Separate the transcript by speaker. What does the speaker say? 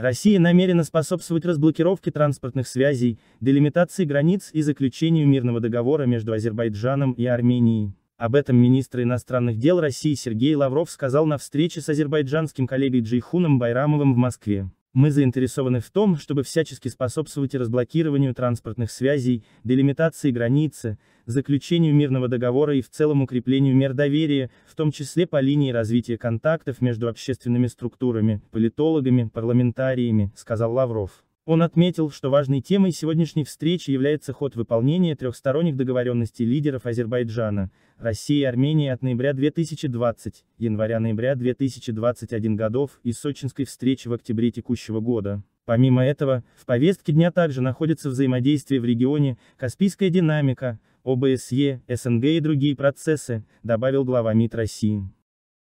Speaker 1: Россия намерена способствовать разблокировке транспортных связей, делимитации границ и заключению мирного договора между Азербайджаном и Арменией. Об этом министр иностранных дел России Сергей Лавров сказал на встрече с азербайджанским коллегой Джейхуном Байрамовым в Москве. Мы заинтересованы в том, чтобы всячески способствовать разблокированию транспортных связей, делимитации границы, заключению мирного договора и в целом укреплению мер доверия, в том числе по линии развития контактов между общественными структурами, политологами, парламентариями, сказал Лавров. Он отметил, что важной темой сегодняшней встречи является ход выполнения трехсторонних договоренностей лидеров Азербайджана, России и Армении от ноября 2020, января-ноября 2021 годов и сочинской встречи в октябре текущего года. Помимо этого, в повестке дня также находится взаимодействие в регионе, Каспийская динамика, ОБСЕ, СНГ и другие процессы, добавил глава МИД России.